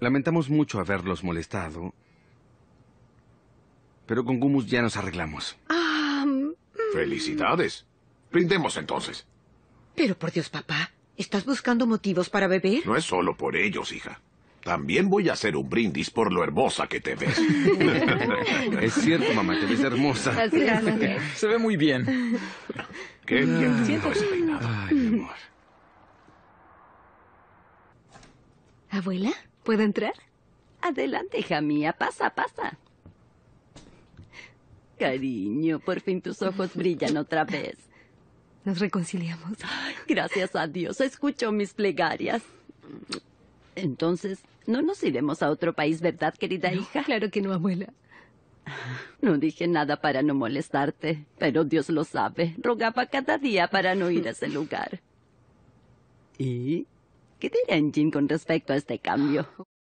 Lamentamos mucho haberlos molestado, pero con Gumus ya nos arreglamos. Mm. Felicidades. Brindemos entonces. Pero por Dios, papá, ¿estás buscando motivos para beber? No es solo por ellos, hija. También voy a hacer un brindis por lo hermosa que te ves. es cierto, mamá, te ves hermosa. Gracias. Se ve muy bien. Qué bien te Ay, mi amor. ¿Abuela? ¿Puedo entrar? Adelante, hija mía. Pasa, pasa. Cariño, por fin tus ojos brillan otra vez. Nos reconciliamos. Gracias a Dios. Escucho mis plegarias. Entonces, no nos iremos a otro país, ¿verdad, querida hija? Claro que no, abuela. No dije nada para no molestarte, pero Dios lo sabe. Rogaba cada día para no ir a ese lugar. ¿Y ¿Qué dirá Jin con respecto a este cambio?